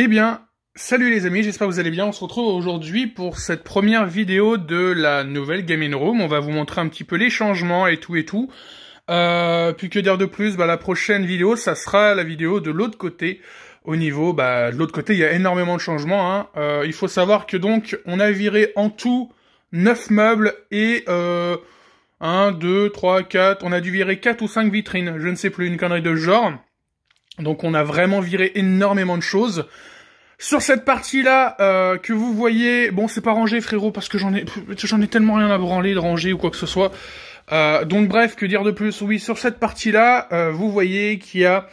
Eh bien, salut les amis, j'espère que vous allez bien. On se retrouve aujourd'hui pour cette première vidéo de la nouvelle Game Room. On va vous montrer un petit peu les changements et tout et tout. Euh, puis que dire de plus bah, La prochaine vidéo, ça sera la vidéo de l'autre côté. Au niveau, bah, de l'autre côté, il y a énormément de changements. Hein. Euh, il faut savoir que donc, on a viré en tout 9 meubles et... Euh, 1, 2, 3, 4, on a dû virer 4 ou 5 vitrines, je ne sais plus, une connerie de genre. Donc on a vraiment viré énormément de choses. Sur cette partie-là, euh, que vous voyez, bon, c'est pas rangé, frérot, parce que j'en ai, j'en ai tellement rien à branler de ranger ou quoi que ce soit. Euh, donc bref, que dire de plus Oui, sur cette partie-là, euh, vous voyez qu'il y a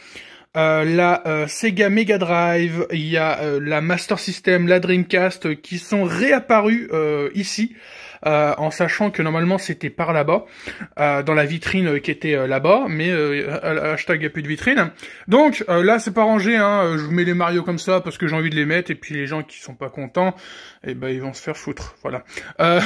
la Sega Mega Drive, il y a la Master System, la Dreamcast, qui sont réapparus ici. Euh, en sachant que normalement c'était par là-bas, euh, dans la vitrine qui était euh, là-bas, mais hashtag plus de vitrine. Donc là c'est pas rangé, hein, je vous mets les Mario comme ça parce que j'ai envie de les mettre, et puis les gens qui sont pas contents, eh ben ils vont se faire foutre, voilà.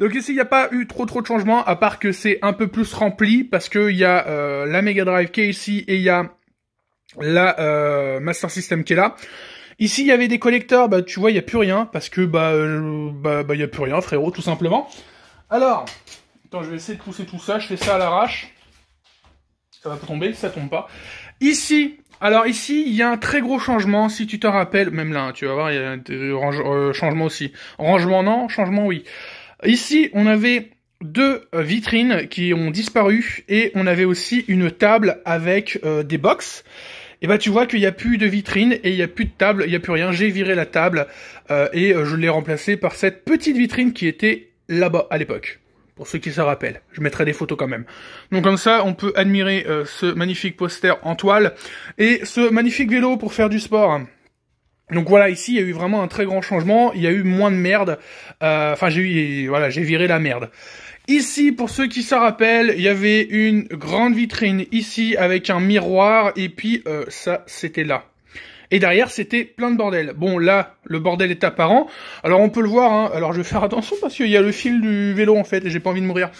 Donc ici il n'y a pas eu trop trop de changements, à part que c'est un peu plus rempli, parce qu'il y a la Mega Drive qui est ici, et il y a la Master System qui est là. Ici, il y avait des collecteurs, bah tu vois, il n'y a plus rien, parce que bah, euh, bah bah, il y a plus rien, frérot, tout simplement. Alors, attends, je vais essayer de pousser tout ça, je fais ça à l'arrache. Ça va pas tomber, ça tombe pas. Ici, alors ici, il y a un très gros changement, si tu te rappelles, même là, hein, tu vas voir, il y a un changements euh, euh, changement aussi. Rangement non, changement oui. Ici, on avait deux vitrines qui ont disparu et on avait aussi une table avec des box et eh bah ben, tu vois qu'il n'y a plus de vitrine et il n'y a plus de table, il n'y a plus rien. J'ai viré la table euh, et euh, je l'ai remplacée par cette petite vitrine qui était là-bas à l'époque. Pour ceux qui se rappellent, je mettrai des photos quand même. Donc comme ça, on peut admirer euh, ce magnifique poster en toile et ce magnifique vélo pour faire du sport. Donc voilà, ici il y a eu vraiment un très grand changement. Il y a eu moins de merde. Enfin, j'ai eu, voilà, j'ai viré la merde. Ici, pour ceux qui s'en rappellent, il y avait une grande vitrine ici avec un miroir et puis euh, ça, c'était là. Et derrière, c'était plein de bordel. Bon, là, le bordel est apparent. Alors, on peut le voir. Hein. Alors, je vais faire attention parce qu'il y a le fil du vélo, en fait, et j'ai pas envie de mourir.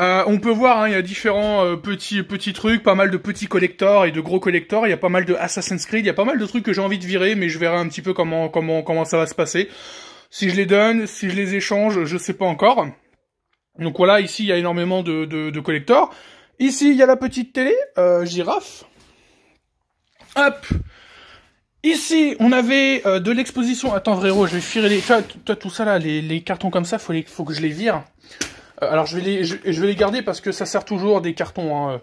Euh, on peut voir, hein, il y a différents euh, petits petits trucs, pas mal de petits collectors et de gros collectors. Il y a pas mal de Assassin's Creed, il y a pas mal de trucs que j'ai envie de virer, mais je verrai un petit peu comment comment comment ça va se passer. Si je les donne, si je les échange, je sais pas encore. Donc voilà, ici, il y a énormément de, de, Ici, il y a la petite télé, euh, girafe. Hop Ici, on avait euh, de l'exposition... Attends, Vrero, je vais virer les... Tu tout ça, là, les, les, cartons comme ça, faut, faut que je les vire. Euh, alors, je vais les, je, vais les garder parce que ça sert toujours des cartons. Hein.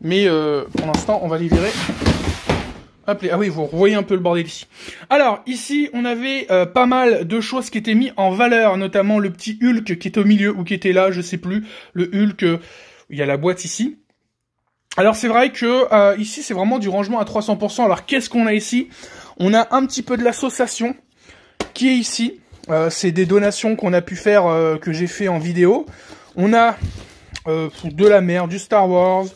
mais euh, pour l'instant, on va les virer ah oui, vous voyez un peu le bordel ici. Alors, ici, on avait euh, pas mal de choses qui étaient mises en valeur, notamment le petit Hulk qui est au milieu ou qui était là, je sais plus. Le Hulk, euh, il y a la boîte ici. Alors c'est vrai que euh, ici c'est vraiment du rangement à 300%. Alors qu'est-ce qu'on a ici On a un petit peu de l'association qui est ici. c'est des donations qu'on a pu faire, que j'ai fait en vidéo. On a de la mer, du Star Wars,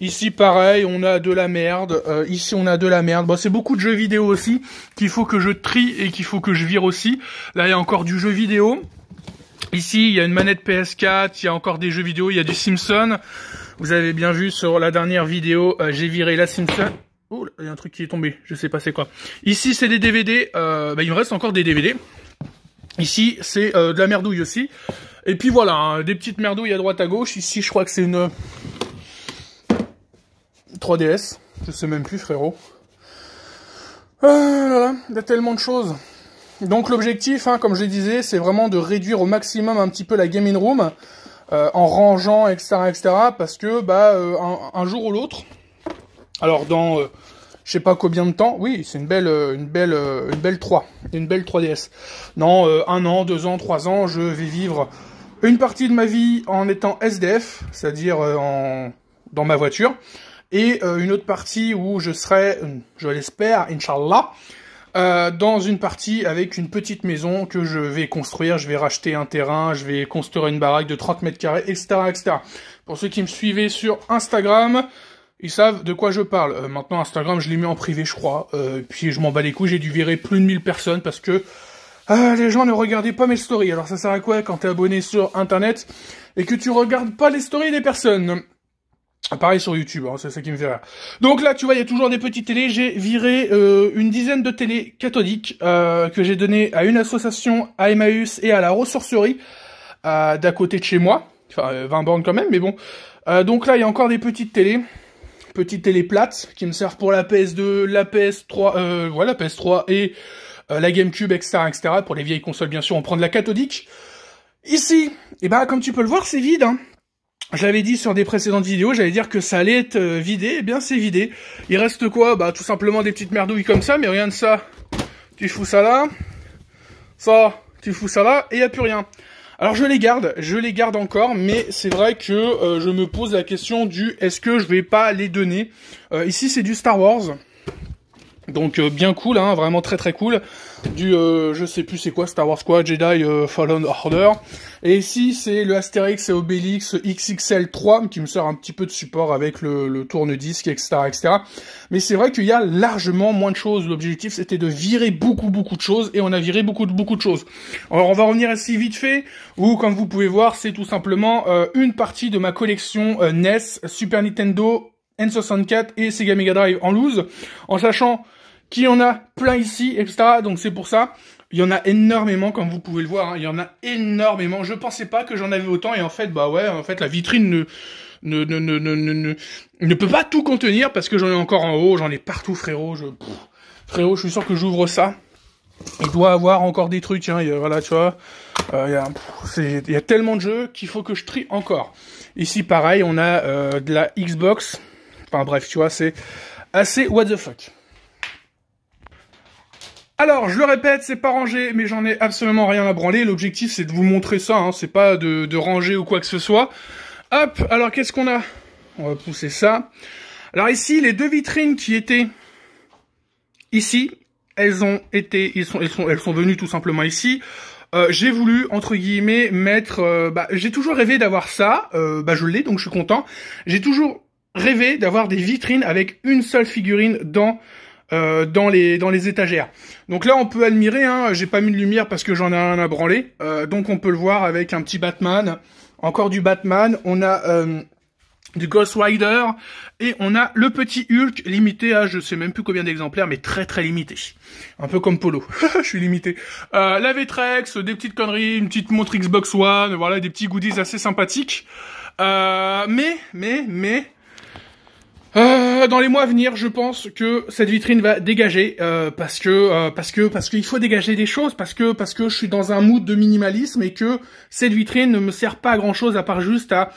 Ici, pareil, on a de la merde. Euh, ici, on a de la merde. Bon, c'est beaucoup de jeux vidéo aussi qu'il faut que je trie et qu'il faut que je vire aussi. Là, il y a encore du jeu vidéo. Ici, il y a une manette PS4, il y a encore des jeux vidéo, il y a des Simpson. Vous avez bien vu sur la dernière vidéo, euh, j'ai viré la Simpson. Oh, il y a un truc qui est tombé, je sais pas c'est quoi. Ici, c'est des DVD, euh, bah, il me reste encore des DVD. Ici, c'est de la merdouille aussi. Et puis voilà, hein, des petites merdouilles à droite à gauche. Ici, je crois que c'est une 3DS. Je sais même plus, frérot. Ah, il y a tellement de choses. Donc l'objectif, hein, comme je disais, c'est vraiment de réduire au maximum un petit peu la gaming room euh, en rangeant, etc., etc. Parce que bah euh, un, jour ou l'autre, alors dans je euh, je sais pas combien de temps, oui, c'est une belle, une belle, une belle 3, une belle 3DS. Dans un an, deux ans, trois ans, je vais vivre une partie de ma vie en étant SDF, c'est-à-dire dans ma voiture et euh, une autre partie où je serai, euh, je l'espère, inshallah, euh, dans une partie avec une petite maison que je vais construire, je vais racheter un terrain, je vais construire une baraque de 30 mètres carrés, etc., etc. Pour ceux qui me suivaient sur Instagram, ils savent de quoi je parle. Euh, maintenant, Instagram, je l'ai mis en privé, je crois. Euh, puis je m'en bats les couilles, j'ai dû virer plus de 1000 personnes parce que les gens ne regardaient pas mes stories. Alors ça sert à quoi quand t'es abonné sur Internet et que tu regardes pas les stories des personnes Pareil sur YouTube, hein, c'est ça qui me fait rire. Donc là, tu vois, il y a toujours des petites télés. J'ai viré euh, une dizaine de télés cathodiques euh, que j'ai données à une association, à Emmaüs et à la ressourcerie euh, d'à côté de chez moi. Enfin, 20 bornes quand même, mais bon. donc là, il y a encore des petites télés. Petites télé plates qui me servent pour la PS2, la PS3, voilà, PS3 et la GameCube, etc., etc. Pour les vieilles consoles, bien sûr, on prend de la cathodique. Ici, et eh ben, comme tu peux le voir, c'est vide. Hein j'avais dit sur des précédentes vidéos, j'allais dire que ça allait être euh, vidé, eh bien c'est vidé. Il reste quoi Bah tout simplement des petites merdouilles comme ça, mais rien de ça. Tu fous ça là, ça, tu fous ça là, et il a plus rien. Alors je les garde, je les garde encore, mais c'est vrai que euh, je me pose la question du est-ce que je vais pas les donner euh, Ici c'est du Star Wars. Donc euh, bien cool, hein, vraiment très très cool. Du euh, je sais plus c'est quoi Star Wars Squad, Jedi euh, Fallen Order. Et ici c'est le Astérix et Obélix XXL 3 qui me sert un petit peu de support avec le, tourne-disque, etc., etc. Mais c'est vrai qu'il y a largement moins de choses. L'objectif c'était de virer beaucoup beaucoup de choses et on a viré beaucoup beaucoup de choses. Alors on va revenir assez vite fait où comme vous pouvez voir c'est tout simplement une partie de ma collection NES, Super Nintendo, N64 et Sega Mega Drive en loose, en sachant qui en a plein ici, etc. Donc c'est pour ça, il y en a énormément, comme vous pouvez le voir, hein. il y en a énormément. Je pensais pas que j'en avais autant, et en fait, bah ouais, en fait, la vitrine ne, ne, ne, ne, ne, ne, peut pas tout contenir, parce que j'en ai encore en haut, j'en ai partout, frérot, je... frérot, je suis sûr que j'ouvre ça, il doit avoir encore des trucs, hein, voilà, tu vois, euh, il y, a tellement de jeux qu'il faut que je trie encore. Ici, pareil, on a euh, de la Xbox, enfin bref, tu vois, c'est assez what the fuck. Alors, je le répète, c'est pas rangé, mais j'en ai absolument rien à branler. L'objectif, c'est de vous montrer ça, hein. c'est pas de, ranger ou quoi que ce soit. Hop, alors qu'est-ce qu'on a On va pousser ça. Alors ici, les deux vitrines qui étaient ici, elles ont été, sont, elles sont, elles sont venues tout simplement ici. Euh, j'ai voulu entre guillemets mettre. Euh, bah, j'ai toujours rêvé d'avoir ça. Euh, bah, je l'ai, donc je suis content. J'ai toujours rêvé d'avoir des vitrines avec une seule figurine dans euh, dans les dans les étagères. Donc là, on peut admirer. Hein, J'ai pas mis de lumière parce que j'en ai un à branler. Euh, donc on peut le voir avec un petit Batman, encore du Batman. On a euh, du Ghost Rider et on a le petit Hulk limité à je sais même plus combien d'exemplaires, mais très très limité. Un peu comme Polo. je suis limité. Euh, la V-TREX, des petites conneries, une petite montre Xbox One, voilà, des petits goodies assez sympathiques. Euh, mais mais mais euh, dans les mois à venir, je pense que cette vitrine va dégager euh, parce que euh, parce que parce qu'il faut dégager des choses parce que parce que je suis dans un mood de minimalisme et que cette vitrine ne me sert pas à grand chose à part juste à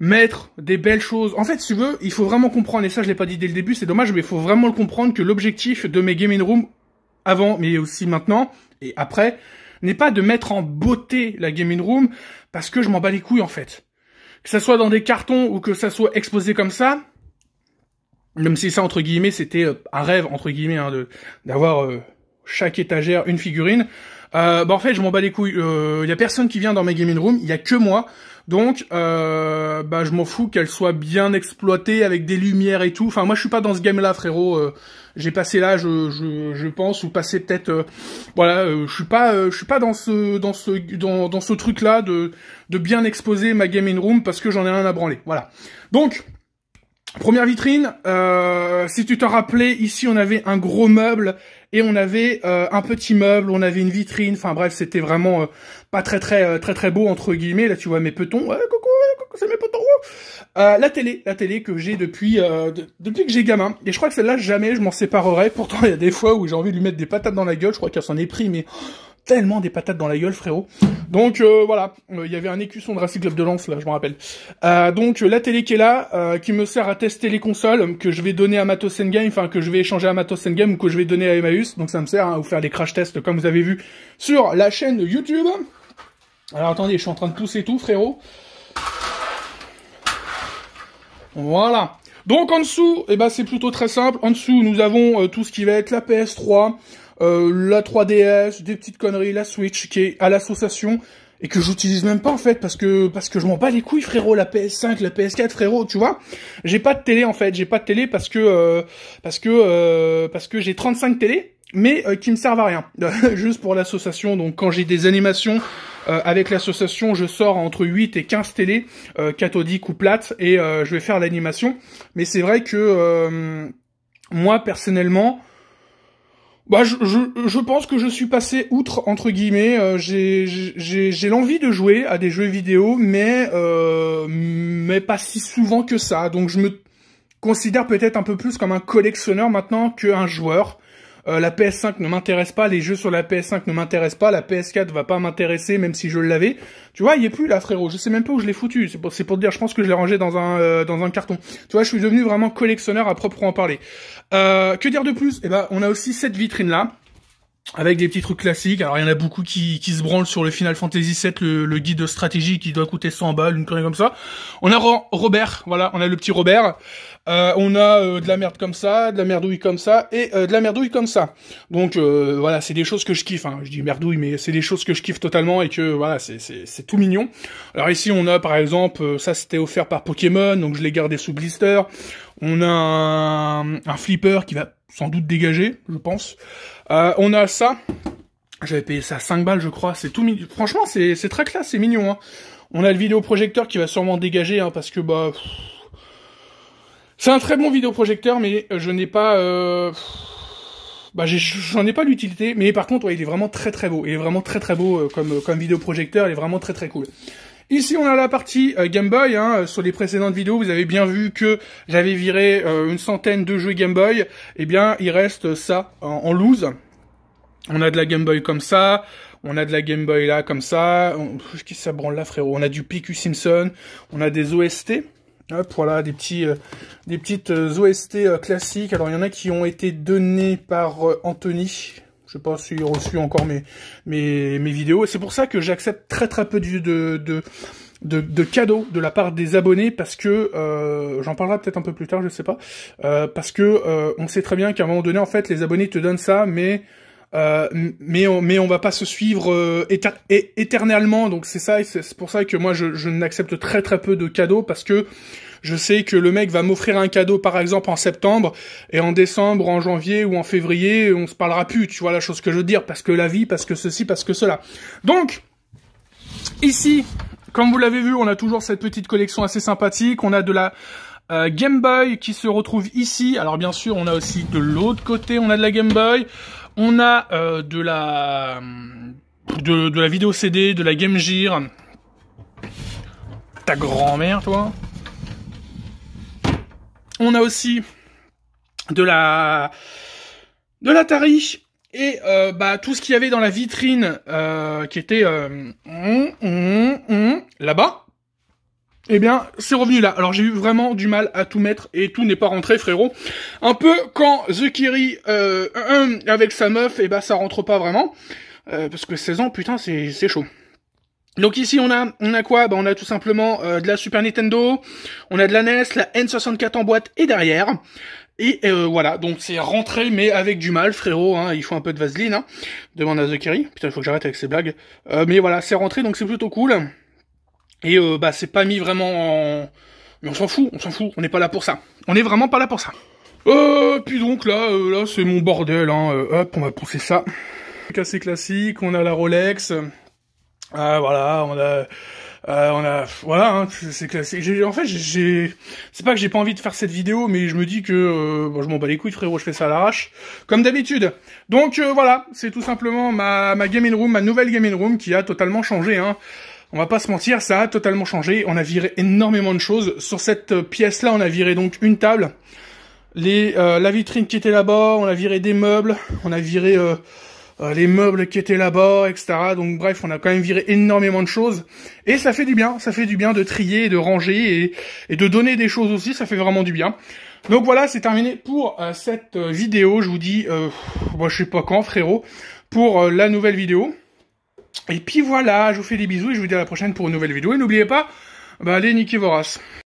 mettre des belles choses. En fait, si tu veux, il faut vraiment comprendre et ça je l'ai pas dit dès le début, c'est dommage mais il faut vraiment le comprendre que l'objectif de mes gaming rooms avant mais aussi maintenant et après n'est pas de mettre en beauté la gaming room parce que je m'en bats les couilles en fait. Que ça soit dans des cartons ou que ça soit exposé comme ça, même si ça entre guillemets c'était euh, un rêve entre guillemets hein, de d'avoir euh, chaque étagère une figurine euh, bah en fait je m'en bats les couilles il euh, y a personne qui vient dans mes gaming room il y a que moi donc bah je m'en fous qu'elle soit bien exploitée avec des lumières et tout enfin moi je suis pas dans ce game là frérot j'ai passé là je, je, pense ou passé peut-être voilà je suis pas je suis pas dans ce dans ce dans, dans ce truc là de de bien exposer ma gaming room parce que j'en ai rien à branler voilà donc Première vitrine, euh, si tu t'en rappelais, ici on avait un gros meuble et on avait euh, un petit meuble, on avait une vitrine, enfin bref, c'était vraiment euh, pas très très très très beau entre guillemets. Là tu vois mes petons, ouais, coucou, c'est mes petons. la télé, la télé que j'ai depuis depuis que j'ai gamin. Et je crois que celle-là jamais je m'en séparerai. Pourtant il y a des fois où j'ai envie de lui mettre des patates dans la gueule. Je crois qu'elle s'en est pris, mais tellement des patates dans la gueule, frérot. Donc euh, voilà, euh, il y avait un écusson de Racing Club de lance, là, je m'en rappelle. Euh, donc la télé qui est là, qui me sert à tester les consoles, que je vais donner à Matos Game, enfin que je vais échanger à Matos Game ou que je vais donner à Emmaüs. Donc ça me sert hein, à vous faire des crash tests, comme vous avez vu, sur la chaîne YouTube. Alors attendez, je suis en train de pousser tout, frérot. Voilà. Donc en dessous, et eh ben, c'est plutôt très simple. En dessous, nous avons tout ce qui va être la PS3, euh, la 3DS, des petites conneries, la Switch qui est à l'association et que j'utilise même pas en fait parce que parce que je m'en bats les couilles frérot la PS5 la PS4 frérot tu vois j'ai pas de télé en fait j'ai pas de télé parce que euh, parce que euh, parce que j'ai 35 télés mais qui me servent à rien juste pour l'association donc quand j'ai des animations avec l'association je sors entre 8 et 15 télés cathodiques ou plates et je vais faire l'animation mais c'est vrai que moi personnellement bah, je, je, pense que je suis passé outre entre guillemets. Euh, J'ai l'envie de jouer à des jeux vidéo, mais euh, mais pas si souvent que ça. Donc je me considère peut-être un peu plus comme un collectionneur maintenant qu'un joueur. Euh, la PS5 ne m'intéresse pas, les jeux sur la PS5 ne m'intéressent pas, la PS4 va pas m'intéresser même si je l'avais. Tu vois, il est plus là frérot, je sais même pas où je l'ai foutu, c'est pour, te dire, je pense que je l'ai rangé dans un, euh, dans un carton. Tu vois, je suis devenu vraiment collectionneur à proprement parler. Euh, que dire de plus Eh ben, on a aussi cette vitrine là avec des petits trucs classiques. Alors il y en a beaucoup qui, qui se branlent sur le Final Fantasy VII, le, guide de stratégie qui doit coûter 100 balles, une connerie comme ça. On a Robert, voilà, on a le petit Robert. Euh, on a euh, de la merde comme ça, de la merdouille comme ça et euh, de la merdouille comme ça. Donc voilà, c'est des choses que je kiffe. Hein. Je dis merdouille, mais c'est des choses que je kiffe totalement et que voilà, c'est tout mignon. Alors ici on a par exemple, ça c'était offert par Pokémon, donc je l'ai gardé sous blister. On a un flipper qui va sans doute dégagé, je pense. Euh, on a ça. J'avais payé ça 5 balles, je crois. C'est tout mignon. Franchement, c'est très classe, c'est mignon. Hein. On a le vidéoprojecteur qui va sûrement dégager, hein, parce que bah. C'est un très bon vidéoprojecteur, mais je n'ai pas. Euh... Bah, j'en ai, pas l'utilité, mais par contre, ouais, il est vraiment très très beau. Il est vraiment très très beau euh, comme, comme vidéoprojecteur, il est vraiment très très cool. Ici, on a la partie euh, Game Boy. Hein. Euh, sur les précédentes vidéos, vous avez bien vu que j'avais viré euh, une centaine de jeux Game Boy. Eh bien, il reste ça en, loose. On a de la Game Boy comme ça, on a de la Game Boy là comme ça. Qu'est-ce ça branle là, frérot On a du PQ Simpson, on a des OST. Hop, voilà, des, petits, des petites OST classiques. Alors, il y en a qui ont été données par Anthony. Je sais pas si il reçu encore mes, mes, mes vidéos. C'est pour ça que j'accepte très très peu de, de, de, cadeaux de la part des abonnés parce que euh, j'en parlerai peut-être un peu plus tard, je sais pas. Euh, parce que euh, on sait très bien qu'à un moment donné, en fait, les abonnés te donnent ça, mais euh, mais on, mais va pas se suivre éternellement, donc c'est ça, c'est pour ça que moi je, je n'accepte très très peu de cadeaux parce que je sais que le mec va m'offrir un cadeau, par exemple, en septembre, et en décembre, en janvier ou en février, on se parlera plus, tu vois la chose que je veux dire, parce que la vie, parce que ceci, parce que cela. Donc, ici, comme vous l'avez vu, on a toujours cette petite collection assez sympathique, on a de la... Euh, Game Boy qui se retrouve ici. Alors bien sûr, on a aussi de l'autre côté, on a de la Game Boy. On a euh, de la de, de, la vidéo CD, de la Game Gear. Ta grand-mère, toi on a aussi de la de l'Atari et euh, bah, tout ce qu'il y avait dans la vitrine euh, qui était euh, là-bas. Eh bien, c'est revenu là. Alors j'ai eu vraiment du mal à tout mettre et tout n'est pas rentré, frérot. Un peu quand The Kiri avec sa meuf, et eh ben, ça rentre pas vraiment. parce que 16 ans, putain, c'est chaud. Donc ici on a on a quoi bah, on a tout simplement euh, de la Super Nintendo, on a de la NES, la N64 en boîte et derrière. Et euh, voilà, donc c'est rentré mais avec du mal, frérot. Hein, il faut un peu de vaseline. Hein, demande à The Kerry. Putain, il faut que j'arrête avec ces blagues. Euh, mais voilà, c'est rentré, donc c'est plutôt cool. Et bah c'est pas mis vraiment en... Mais on s'en fout, on s'en fout. On n'est pas là pour ça. On est vraiment pas là pour ça. Euh, puis donc là, là c'est mon bordel. Hein, hop, on va pousser ça. Assez classique. On a la Rolex. Ah, voilà, on a euh, on a voilà hein, c'est classique en fait j'ai c'est pas que j'ai pas envie de faire cette vidéo mais je me dis que euh, bon, je m'en bats les couilles frérot je fais ça à l'arrache comme d'habitude donc euh, voilà c'est tout simplement ma ma gaming room ma nouvelle gaming room qui a totalement changé hein on va pas se mentir, ça a totalement changé. On a viré énormément de choses. Sur cette pièce-là, on a viré donc une table, les, la vitrine qui était là-bas, on a viré des meubles, on a viré euh, les meubles qui étaient là-bas, etc. Donc bref, on a quand même viré énormément de choses. Et ça fait du bien, ça fait du bien de trier, de ranger et, de donner des choses aussi, ça fait vraiment du bien. Donc voilà, c'est terminé pour euh, cette euh, vidéo. Je vous dis, moi bah, je sais pas quand, frérot, pour la nouvelle vidéo. Et puis voilà, je vous fais des bisous et je vous dis à la prochaine pour une nouvelle vidéo. Et n'oubliez pas, bah, les Niki